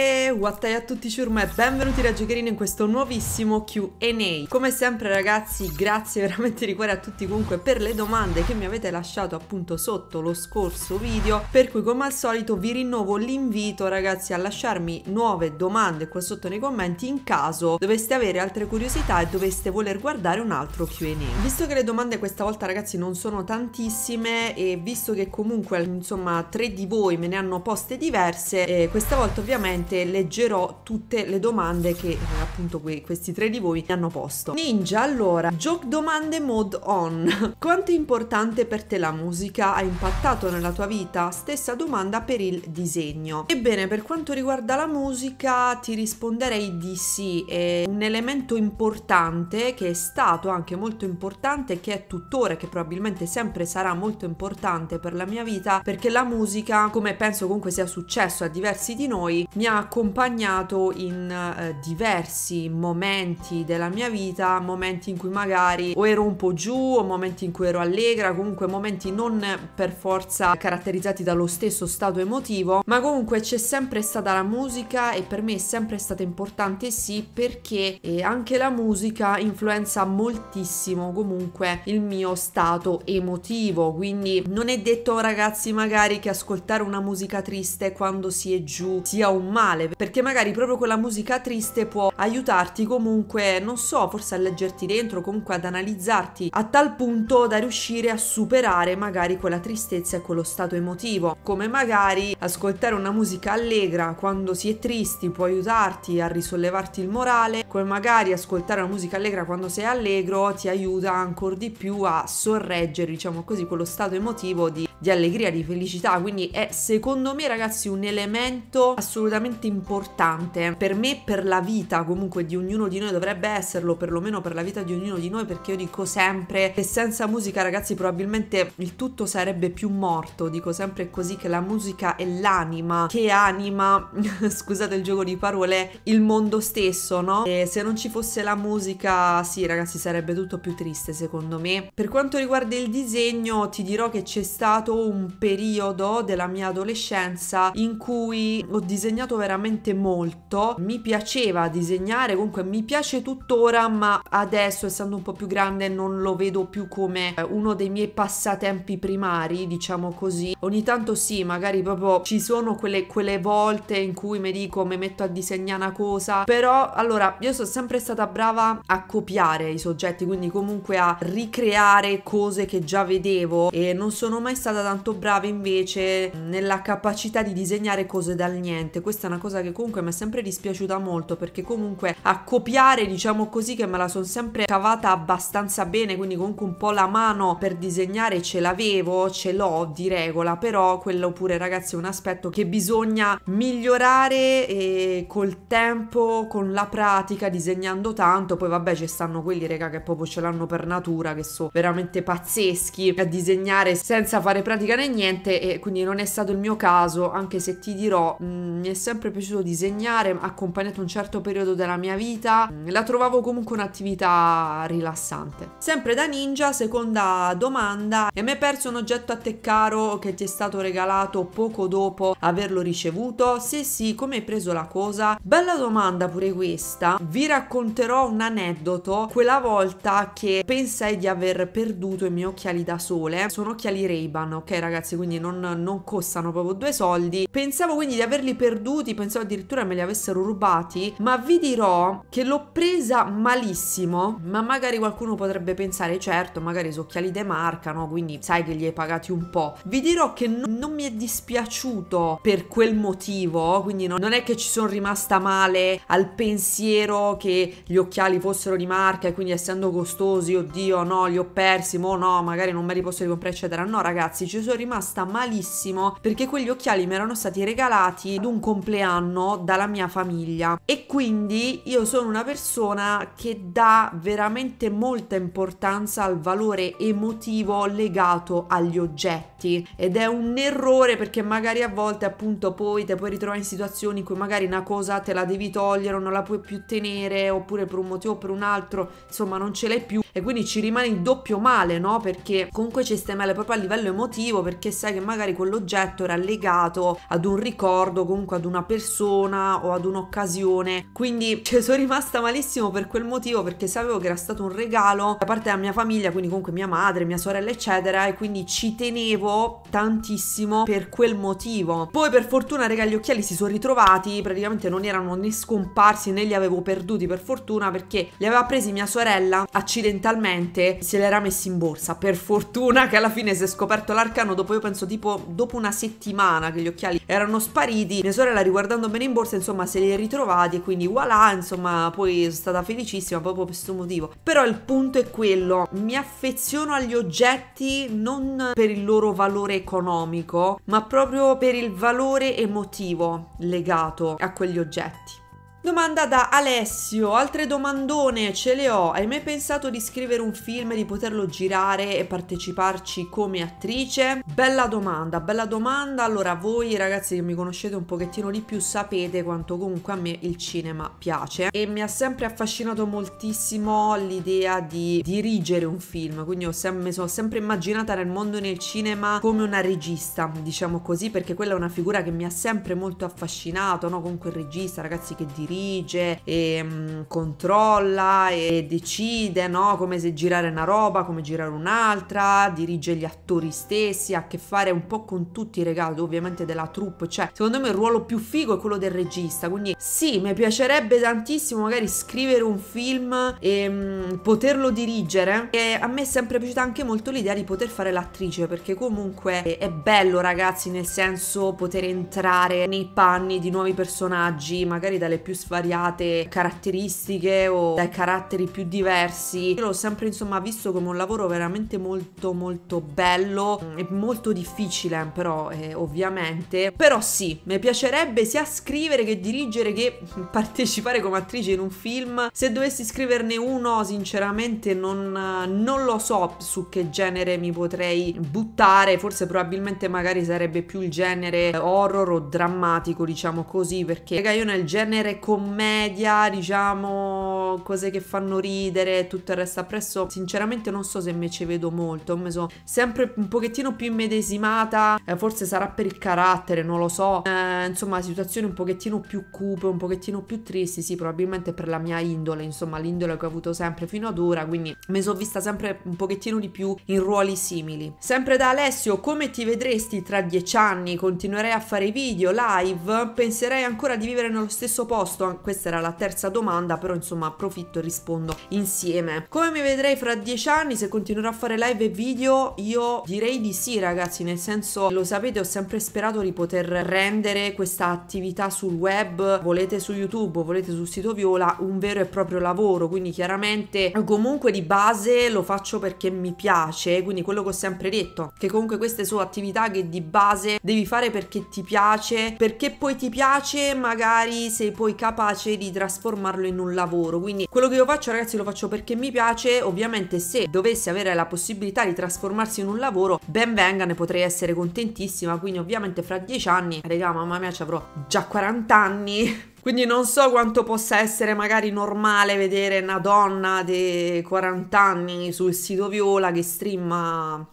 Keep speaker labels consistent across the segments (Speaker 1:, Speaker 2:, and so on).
Speaker 1: E whatay a tutti ciurma e benvenuti da Giocherino in questo nuovissimo Q&A Come sempre ragazzi grazie veramente di cuore a tutti comunque per le domande che mi avete lasciato appunto sotto lo scorso video Per cui come al solito vi rinnovo l'invito ragazzi a lasciarmi nuove domande qua sotto nei commenti in caso doveste avere altre curiosità e doveste voler guardare un altro Q&A Visto che le domande questa volta ragazzi non sono tantissime e visto che comunque insomma tre di voi me ne hanno poste diverse eh, Questa volta ovviamente ovviamente leggerò tutte le domande che eh, appunto que questi tre di voi mi hanno posto. Ninja, allora, joke domande mode on. Quanto è importante per te la musica? Ha impattato nella tua vita? Stessa domanda per il disegno. Ebbene, per quanto riguarda la musica, ti risponderei di sì. È un elemento importante che è stato anche molto importante, che è tuttora, che probabilmente sempre sarà molto importante per la mia vita, perché la musica, come penso comunque sia successo a diversi di noi, mi ha accompagnato in eh, diversi momenti della mia vita, momenti in cui magari o ero un po' giù o momenti in cui ero allegra, comunque momenti non per forza caratterizzati dallo stesso stato emotivo, ma comunque c'è sempre stata la musica e per me è sempre stata importante sì perché eh, anche la musica influenza moltissimo comunque il mio stato emotivo, quindi non è detto ragazzi magari che ascoltare una musica triste quando si è giù sia un male male, perché magari proprio quella musica triste può aiutarti comunque, non so, forse a leggerti dentro, comunque ad analizzarti a tal punto da riuscire a superare magari quella tristezza e quello stato emotivo, come magari ascoltare una musica allegra quando si è tristi può aiutarti a risollevarti il morale, come magari ascoltare una musica allegra quando sei allegro ti aiuta ancora di più a sorreggere, diciamo così, quello stato emotivo di di allegria, di felicità, quindi è secondo me ragazzi un elemento assolutamente importante per me, per la vita comunque di ognuno di noi, dovrebbe esserlo perlomeno per la vita di ognuno di noi perché io dico sempre che senza musica ragazzi probabilmente il tutto sarebbe più morto, dico sempre così che la musica è l'anima che anima, scusate il gioco di parole, il mondo stesso, no? E se non ci fosse la musica, sì ragazzi sarebbe tutto più triste secondo me. Per quanto riguarda il disegno ti dirò che c'è stato stato un periodo della mia adolescenza in cui ho disegnato veramente molto, mi piaceva disegnare, comunque mi piace tuttora, ma adesso essendo un po' più grande non lo vedo più come eh, uno dei miei passatempi primari, diciamo così. Ogni tanto sì, magari proprio ci sono quelle, quelle volte in cui mi dico mi metto a disegnare una cosa, però allora io sono sempre stata brava a copiare i soggetti, quindi comunque a ricreare cose che già vedevo e non sono mai stata stata tanto brava invece nella capacità di disegnare cose dal niente. Questa è una cosa che comunque mi è sempre dispiaciuta molto perché comunque a copiare, diciamo così, che me la sono sempre cavata abbastanza bene, quindi comunque un po' la mano per disegnare ce l'avevo, ce l'ho di regola, però quello pure ragazzi è un aspetto che bisogna migliorare e col tempo, con la pratica, disegnando tanto, poi vabbè ci stanno quelli raga che proprio ce l'hanno per natura, che sono veramente pazzeschi a disegnare senza fare praticare niente e quindi non è stato il mio caso, anche se ti dirò, mh, mm, mi è sempre piaciuto disegnare, ha accompagnato un certo periodo della mia vita, mh, mm, la trovavo comunque un'attività rilassante. Sempre da ninja, seconda domanda, e mi hai perso un oggetto a te caro che ti è stato regalato poco dopo averlo ricevuto? Se sì, come hai preso la cosa? Bella domanda pure questa, vi racconterò un aneddoto, quella volta che pensai di aver perduto i miei occhiali da sole, sono occhiali Ray-Ban ok ragazzi, quindi non, non costano proprio due soldi. Pensavo quindi di averli perduti, pensavo addirittura me li avessero rubati, ma vi dirò che l'ho presa malissimo, ma magari qualcuno potrebbe pensare, certo, magari su occhiali de marca, no? Quindi sai che li hai pagati un po'. Vi dirò che non, non mi è dispiaciuto per quel motivo, quindi non, non è che ci sono rimasta male al pensiero che gli occhiali fossero di marca e quindi essendo costosi, oddio no, li ho persi, mo no, magari non me li posso ricomprare, eccetera. No ragazzi, ci sono rimasta malissimo perché quegli occhiali mi erano stati regalati ad un compleanno dalla mia famiglia e quindi io sono una persona che dà veramente molta importanza al valore emotivo legato agli oggetti ed è un errore perché magari a volte appunto poi te puoi ritrovare in situazioni in cui magari una cosa te la devi togliere o non la puoi più tenere oppure per un motivo o per un altro insomma non ce l'hai più e quindi ci rimane il doppio male, no? Perché comunque ci stai male proprio a livello emotivo perché sai che magari quell'oggetto era legato ad un ricordo, comunque ad una persona o ad un'occasione. Quindi ci sono rimasta malissimo per quel motivo perché sapevo che era stato un regalo da parte della mia famiglia, quindi comunque mia madre, mia sorella, eccetera, e quindi ci tenevo tantissimo per quel motivo. Poi per fortuna, raga, gli occhiali si sono ritrovati, praticamente non erano né scomparsi né li avevo perduti per fortuna perché li aveva presi mia sorella accidentalmente mentalmente se l'era messa in borsa. Per fortuna che alla fine si è scoperto l'arcano dopo, io penso, tipo dopo una settimana che gli occhiali erano spariti. Mia sorella, riguardando bene in borsa, insomma, se li è ritrovati e quindi voilà, insomma, poi sono stata felicissima proprio per questo motivo. Però il punto è quello, mi affeziono agli oggetti non per il loro valore economico, ma proprio per il valore emotivo legato a quegli oggetti. Domanda da Alessio, altre domandone ce le ho. Hai mai pensato di scrivere un film, di poterlo girare e parteciparci come attrice? Bella domanda, bella domanda. Allora, voi ragazzi che mi conoscete un pochettino di più sapete quanto comunque a me il cinema piace e mi ha sempre affascinato moltissimo l'idea di dirigere un film, quindi ho sem- mi sono sempre immaginata nel mondo nel cinema come una regista, diciamo così, perché quella è una figura che mi ha sempre molto affascinato, no? Comunque il regista, ragazzi che dirige dirige e mh, mm, controlla e decide no? come se girare una roba, come girare un'altra, dirige gli attori stessi, ha a che fare un po' con tutti i regali ovviamente della troupe, cioè secondo me il ruolo più figo è quello del regista, quindi sì, mi piacerebbe tantissimo magari scrivere un film e mh, mm, poterlo dirigere e a me è sempre piaciuta anche molto l'idea di poter fare l'attrice perché comunque è, è bello ragazzi nel senso poter entrare nei panni di nuovi personaggi, magari dalle più svariate caratteristiche o dai caratteri più diversi. Io l'ho sempre insomma visto come un lavoro veramente molto molto bello e molto difficile però eh, ovviamente. Però sì, mi piacerebbe sia scrivere che dirigere che partecipare come attrice in un film. Se dovessi scriverne uno sinceramente non, non lo so su che genere mi potrei buttare, forse probabilmente magari sarebbe più il genere horror o drammatico diciamo così perché raga, io nel genere commedia, diciamo cose che fanno ridere, e tutto il resto appresso, sinceramente non so se me ci vedo molto, mi sono sempre un pochettino più immedesimata, eh, forse sarà per il carattere, non lo so, eh, insomma situazioni un pochettino più cupe, un pochettino più tristi, sì probabilmente per la mia indole, insomma l'indole che ho avuto sempre fino ad ora, quindi mi sono vista sempre un pochettino di più in ruoli simili. Sempre da Alessio, come ti vedresti tra dieci anni? Continuerei a fare video, live? Penserei ancora di vivere nello stesso posto? Questa era la terza domanda, però insomma approfitto e rispondo insieme. Come mi vedrei fra dieci anni se continuerò a fare live e video? Io direi di sì ragazzi, nel senso lo sapete ho sempre sperato di poter rendere questa attività sul web, volete su YouTube, volete sul sito Viola, un vero e proprio lavoro, quindi chiaramente comunque di base lo faccio perché mi piace, quindi quello che ho sempre detto, che comunque queste sono attività che di base devi fare perché ti piace, perché poi ti piace magari sei poi capace di trasformarlo in un lavoro, quindi quello che io faccio ragazzi lo faccio perché mi piace, ovviamente se dovessi avere la possibilità di trasformarsi in un lavoro, ben venga, ne potrei essere contentissima, quindi ovviamente fra dieci anni, regà mamma mia ci avrò già 40 anni, quindi non so quanto possa essere magari normale vedere una donna di 40 anni sul sito Viola che streama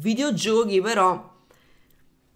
Speaker 1: videogiochi, però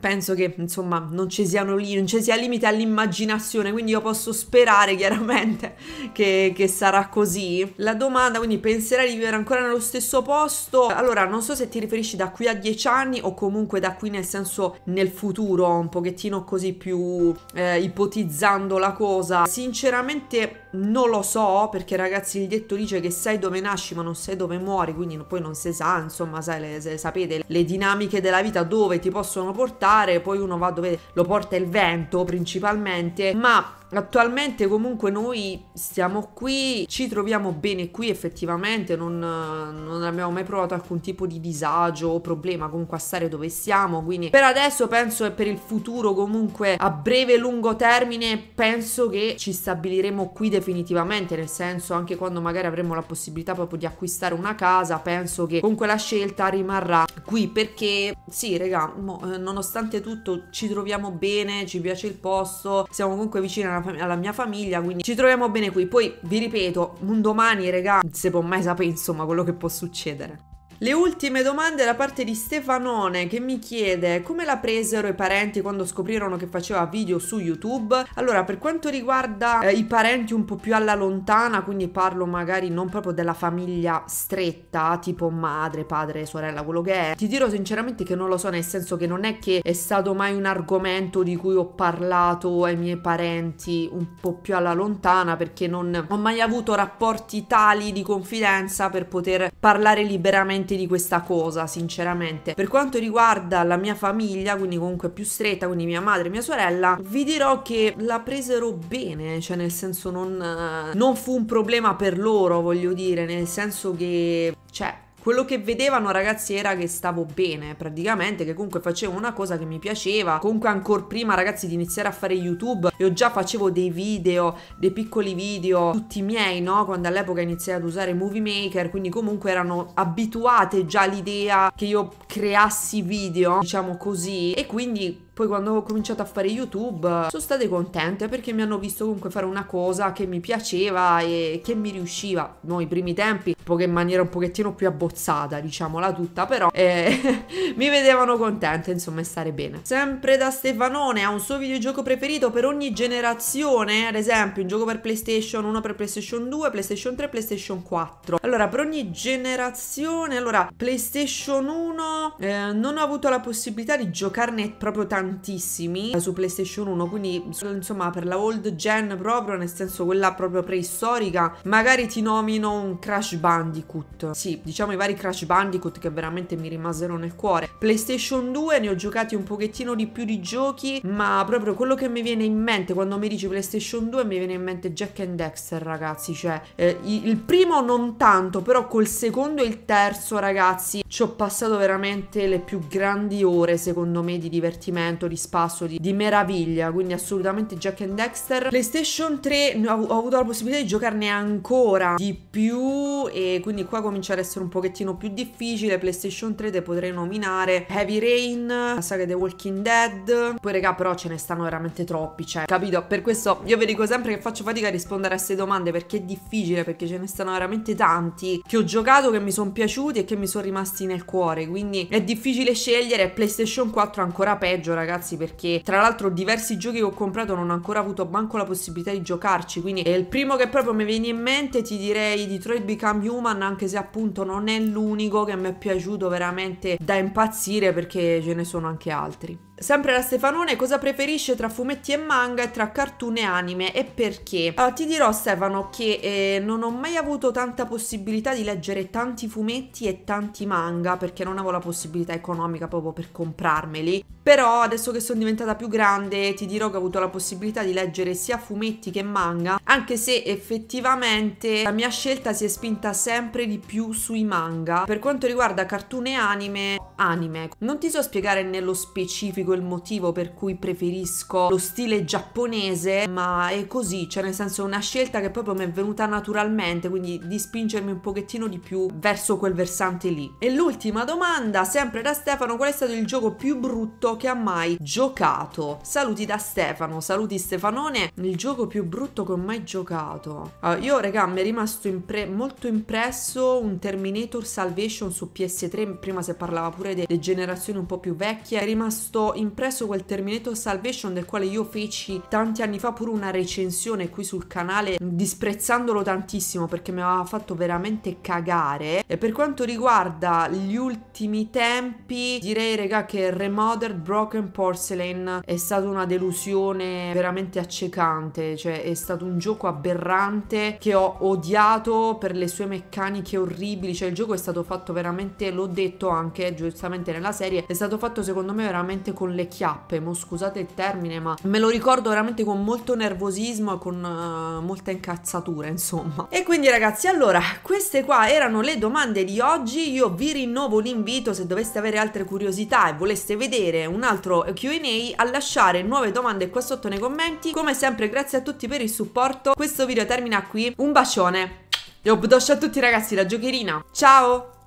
Speaker 1: penso che insomma non ci, siano, non ci sia limite all'immaginazione, quindi io posso sperare chiaramente che, che, sarà così. La domanda, quindi penserai di vivere ancora nello stesso posto? Allora, non so se ti riferisci da qui a dieci anni o comunque da qui nel senso nel futuro, un pochettino così più eh, ipotizzando la cosa. Sinceramente non lo so perché ragazzi il detto dice che sai dove nasci ma non sai dove muori, quindi poi non si sa, insomma, sai, le, le, sapete le dinamiche della vita dove ti possono portare, poi uno va dove lo porta il vento principalmente, ma attualmente comunque noi stiamo qui, ci troviamo bene qui effettivamente, non, non, abbiamo mai provato alcun tipo di disagio o problema comunque a stare dove siamo, quindi per adesso penso e per il futuro comunque a breve e lungo termine penso che ci stabiliremo qui definitivamente, nel senso anche quando magari avremo la possibilità proprio di acquistare una casa, penso che comunque la scelta rimarrà qui perché sì raga, mo, eh, nonostante tutto ci troviamo bene, ci piace il posto, siamo comunque vicini alla alla, mia famiglia, quindi ci troviamo bene qui. Poi vi ripeto, un domani, regà, non si può mai sapere insomma quello che può succedere. Le ultime domande da parte di Stefanone che mi chiede come la presero i parenti quando scoprirono che faceva video su YouTube. Allora, per quanto riguarda eh, i parenti un po' più alla lontana, quindi parlo magari non proprio della famiglia stretta, tipo madre, padre, sorella, quello che è, ti dirò sinceramente che non lo so, nel senso che non è che è stato mai un argomento di cui ho parlato ai miei parenti un po' più alla lontana perché non ho mai avuto rapporti tali di confidenza per poter parlare liberamente niente di questa cosa, sinceramente. Per quanto riguarda la mia famiglia, quindi comunque più stretta, quindi mia madre e mia sorella, vi dirò che la presero bene, cioè nel senso non, eh, non fu un problema per loro, voglio dire, nel senso che, cioè, quello che vedevano ragazzi era che stavo bene praticamente che comunque facevo una cosa che mi piaceva comunque ancora prima ragazzi di iniziare a fare youtube io già facevo dei video dei piccoli video tutti miei no quando all'epoca iniziai ad usare movie maker quindi comunque erano abituate già all'idea che io creassi video diciamo così e quindi poi quando ho cominciato a fare YouTube sono state contente perché mi hanno visto comunque fare una cosa che mi piaceva e che mi riusciva. No, i primi tempi, poche in maniera un pochettino più abbozzata, diciamola tutta, però eh, mi vedevano contente, insomma, e stare bene. Sempre da Stefanone, ha un suo videogioco preferito per ogni generazione, ad esempio un gioco per PlayStation 1, per PlayStation 2, PlayStation 3, PlayStation 4. Allora, per ogni generazione, allora, PlayStation 1 eh, non ho avuto la possibilità di giocarne proprio tanto tantissimi eh, su PlayStation 1, quindi insomma per la old gen proprio, nel senso quella proprio preistorica, magari ti nomino un Crash Bandicoot. Sì, diciamo i vari Crash Bandicoot che veramente mi rimasero nel cuore. PlayStation 2 ne ho giocati un pochettino di più di giochi, ma proprio quello che mi viene in mente quando mi dici PlayStation 2 mi viene in mente Jack and Dexter, ragazzi, cioè eh, il primo non tanto, però col secondo e il terzo, ragazzi, ci ho passato veramente le più grandi ore, secondo me, di divertimento divertimento, di spasso, di, di meraviglia, quindi assolutamente Jack and Dexter. PlayStation 3 ho, ho avuto la possibilità di giocarne ancora di più e quindi qua comincia ad essere un pochettino più difficile. PlayStation 3 te potrei nominare Heavy Rain, la saga The Walking Dead. Poi raga però ce ne stanno veramente troppi, cioè capito? Per questo io vi dico sempre che faccio fatica a rispondere a queste domande perché è difficile, perché ce ne stanno veramente tanti che ho giocato, che mi sono piaciuti e che mi sono rimasti nel cuore. Quindi è difficile scegliere PlayStation 4 ancora peggio, ragazzi perché tra l'altro diversi giochi che ho comprato non ho ancora avuto manco la possibilità di giocarci quindi è il primo che proprio mi viene in mente ti direi Detroit Become Human anche se appunto non è l'unico che mi è piaciuto veramente da impazzire perché ce ne sono anche altri Sempre la Stefanone cosa preferisce tra fumetti e manga e tra cartoon e anime e perché? Allora, ah, ti dirò Stefano che eh, non ho mai avuto tanta possibilità di leggere tanti fumetti e tanti manga perché non avevo la possibilità economica proprio per comprarmeli. Però adesso che sono diventata più grande ti dirò che ho avuto la possibilità di leggere sia fumetti che manga, anche se effettivamente la mia scelta si è spinta sempre di più sui manga. Per quanto riguarda cartoon e anime, anime. Ecco. Non ti so spiegare nello specifico dico il motivo per cui preferisco lo stile giapponese, ma è così, cioè nel senso una scelta che proprio mi è venuta naturalmente, quindi di spingermi un pochettino di più verso quel versante lì. E l'ultima domanda, sempre da Stefano, qual è stato il gioco più brutto che ha mai giocato? Saluti da Stefano, saluti Stefanone, il gioco più brutto che ho mai giocato. Allora, ah, io raga, mi è rimasto impre molto impresso un Terminator Salvation su PS3, prima si parlava pure delle generazioni un po' più vecchie, è rimasto impresso quel Terminator Salvation del quale io feci tanti anni fa pure una recensione qui sul canale disprezzandolo tantissimo perché mi aveva fatto veramente cagare. E per quanto riguarda gli ultimi tempi, direi raga che Remothered Broken Porcelain è stata una delusione veramente accecante, cioè è stato un gioco aberrante che ho odiato per le sue meccaniche orribili, cioè il gioco è stato fatto veramente, l'ho detto anche giustamente nella serie, è stato fatto secondo me veramente con le chiappe, mo scusate il termine, ma me lo ricordo veramente con molto nervosismo e con uh, molta incazzatura, insomma. E quindi ragazzi, allora, queste qua erano le domande di oggi, io vi rinnovo l'invito se doveste avere altre curiosità e voleste vedere un altro Q&A a lasciare nuove domande qua sotto nei commenti. Come sempre grazie a tutti per il supporto, questo video termina qui, un bacione! E un a tutti ragazzi, la giocherina! Ciao!